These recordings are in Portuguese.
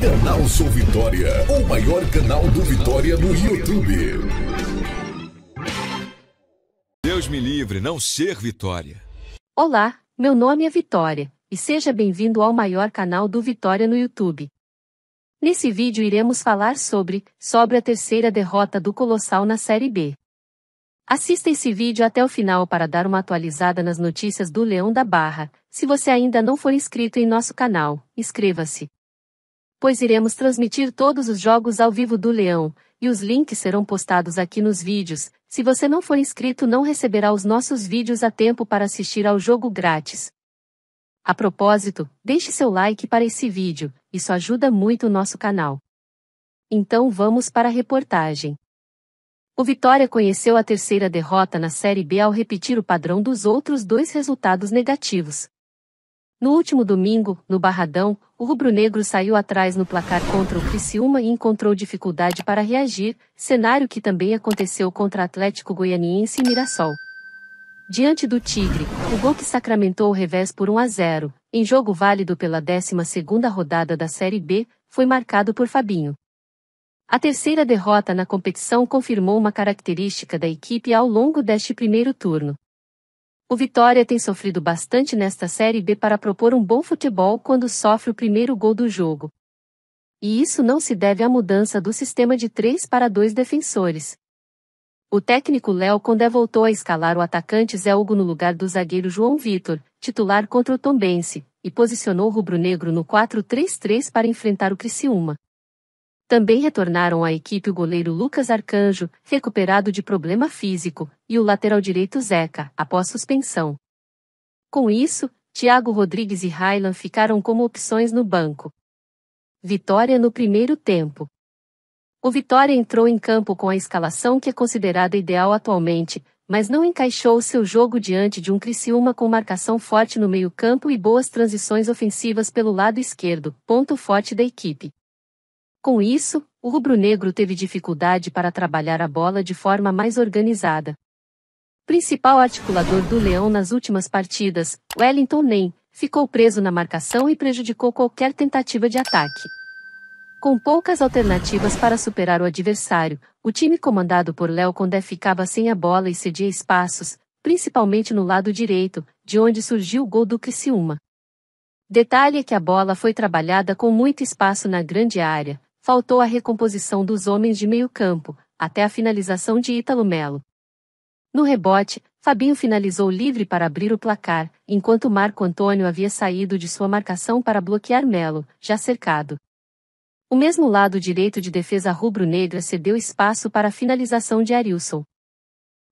Canal Sou Vitória, o maior canal do Vitória no YouTube. Deus me livre, não ser Vitória. Olá, meu nome é Vitória, e seja bem-vindo ao maior canal do Vitória no YouTube. Nesse vídeo iremos falar sobre, sobre a terceira derrota do Colossal na Série B. Assista esse vídeo até o final para dar uma atualizada nas notícias do Leão da Barra. Se você ainda não for inscrito em nosso canal, inscreva-se pois iremos transmitir todos os jogos ao vivo do Leão, e os links serão postados aqui nos vídeos. Se você não for inscrito, não receberá os nossos vídeos a tempo para assistir ao jogo grátis. A propósito, deixe seu like para esse vídeo, isso ajuda muito o nosso canal. Então vamos para a reportagem. O Vitória conheceu a terceira derrota na Série B ao repetir o padrão dos outros dois resultados negativos. No último domingo, no Barradão, o rubro-negro saiu atrás no placar contra o Criciúma e encontrou dificuldade para reagir, cenário que também aconteceu contra Atlético Goianiense e Mirassol. Diante do Tigre, o gol que sacramentou o revés por 1 a 0, em jogo válido pela 12ª rodada da Série B, foi marcado por Fabinho. A terceira derrota na competição confirmou uma característica da equipe ao longo deste primeiro turno. O Vitória tem sofrido bastante nesta Série B para propor um bom futebol quando sofre o primeiro gol do jogo. E isso não se deve à mudança do sistema de três para dois defensores. O técnico Léo Condé voltou a escalar o atacante Zé Hugo no lugar do zagueiro João Vitor, titular contra o Tombense, e posicionou o rubro-negro no 4-3-3 para enfrentar o Criciúma. Também retornaram à equipe o goleiro Lucas Arcanjo, recuperado de problema físico, e o lateral direito Zeca, após suspensão. Com isso, Thiago Rodrigues e Raylan ficaram como opções no banco. Vitória no primeiro tempo. O Vitória entrou em campo com a escalação que é considerada ideal atualmente, mas não encaixou seu jogo diante de um Criciúma com marcação forte no meio-campo e boas transições ofensivas pelo lado esquerdo, ponto forte da equipe. Com isso, o rubro-negro teve dificuldade para trabalhar a bola de forma mais organizada. Principal articulador do Leão nas últimas partidas, Wellington Nem, ficou preso na marcação e prejudicou qualquer tentativa de ataque. Com poucas alternativas para superar o adversário, o time comandado por Léo Condé ficava sem a bola e cedia espaços, principalmente no lado direito, de onde surgiu o gol do Criciúma. Detalhe é que a bola foi trabalhada com muito espaço na grande área, faltou a recomposição dos homens de meio campo, até a finalização de Ítalo Melo. No rebote, Fabinho finalizou livre para abrir o placar, enquanto Marco Antônio havia saído de sua marcação para bloquear Melo, já cercado. O mesmo lado direito de defesa rubro-negra cedeu espaço para a finalização de Arilson.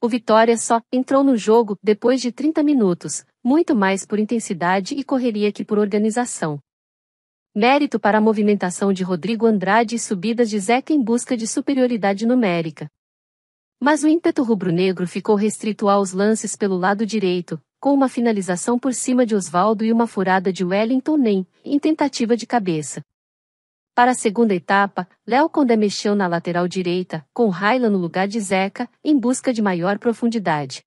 O Vitória só entrou no jogo depois de 30 minutos, muito mais por intensidade e correria que por organização. Mérito para a movimentação de Rodrigo Andrade e subidas de Zeca em busca de superioridade numérica. Mas o ímpeto rubro-negro ficou restrito aos lances pelo lado direito, com uma finalização por cima de Osvaldo e uma furada de Wellington Nem, em tentativa de cabeça. Para a segunda etapa, Léo Condé mexeu na lateral direita, com Raila no lugar de Zeca, em busca de maior profundidade.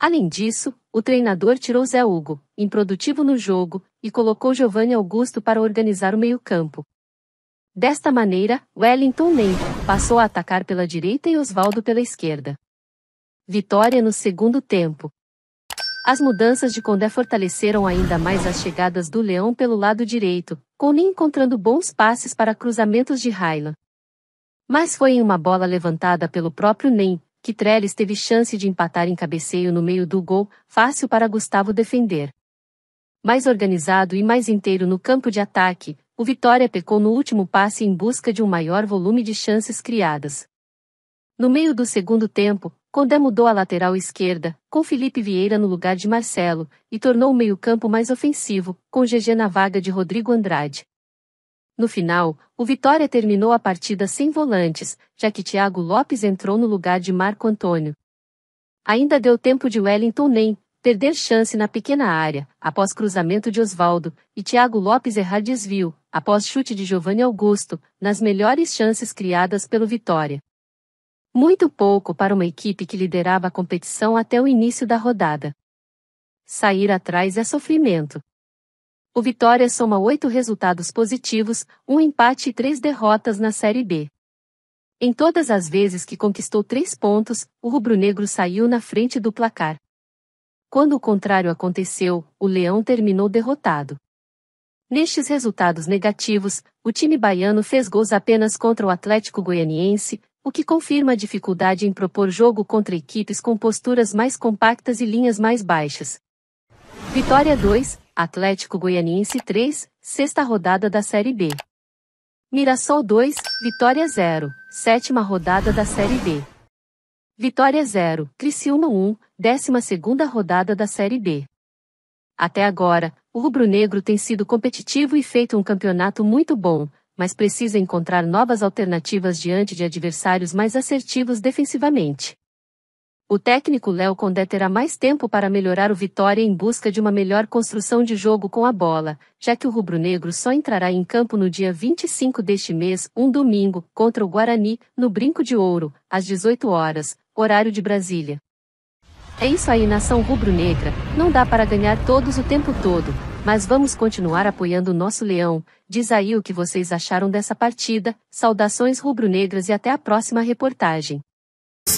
Além disso, o treinador tirou Zé Hugo, improdutivo no jogo, e colocou Giovanni Augusto para organizar o meio-campo. Desta maneira, Wellington Ney passou a atacar pela direita e Oswaldo pela esquerda. Vitória no segundo tempo. As mudanças de Condé fortaleceram ainda mais as chegadas do Leão pelo lado direito, com Ney encontrando bons passes para cruzamentos de Raila. Mas foi em uma bola levantada pelo próprio Nem que Trellis teve chance de empatar em cabeceio no meio do gol, fácil para Gustavo defender. Mais organizado e mais inteiro no campo de ataque, o Vitória pecou no último passe em busca de um maior volume de chances criadas. No meio do segundo tempo, Condé mudou a lateral esquerda, com Felipe Vieira no lugar de Marcelo, e tornou o meio-campo mais ofensivo, com GG na vaga de Rodrigo Andrade. No final, o Vitória terminou a partida sem volantes, já que Thiago Lopes entrou no lugar de Marco Antônio. Ainda deu tempo de Wellington nem perder chance na pequena área, após cruzamento de Osvaldo, e Thiago Lopes errar desvio, após chute de Giovanni Augusto, nas melhores chances criadas pelo Vitória. Muito pouco para uma equipe que liderava a competição até o início da rodada. Sair atrás é sofrimento. O Vitória soma oito resultados positivos, um empate e três derrotas na Série B. Em todas as vezes que conquistou três pontos, o rubro-negro saiu na frente do placar. Quando o contrário aconteceu, o Leão terminou derrotado. Nestes resultados negativos, o time baiano fez gols apenas contra o Atlético Goianiense, o que confirma a dificuldade em propor jogo contra equipes com posturas mais compactas e linhas mais baixas. Vitória 2, Atlético Goianiense 3, sexta rodada da Série B. Mirassol 2, Vitória 0, sétima rodada da Série B. Vitória 0, Criciúma 1, décima segunda rodada da Série B. Até agora, o rubro-negro tem sido competitivo e feito um campeonato muito bom, mas precisa encontrar novas alternativas diante de adversários mais assertivos defensivamente. O técnico Léo Condé terá mais tempo para melhorar o Vitória em busca de uma melhor construção de jogo com a bola, já que o rubro-negro só entrará em campo no dia 25 deste mês, um domingo, contra o Guarani, no Brinco de Ouro, às 18 horas, horário de Brasília. É isso aí, nação rubro-negra. Não dá para ganhar todos o tempo todo, mas vamos continuar apoiando o nosso leão. Diz aí o que vocês acharam dessa partida. Saudações rubro-negras e até a próxima reportagem.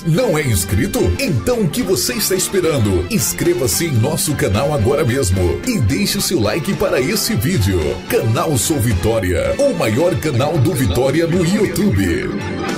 Não é inscrito? Então o que você está esperando? Inscreva-se em nosso canal agora mesmo e deixe o seu like para esse vídeo. Canal Sou Vitória, o maior canal do Vitória no YouTube.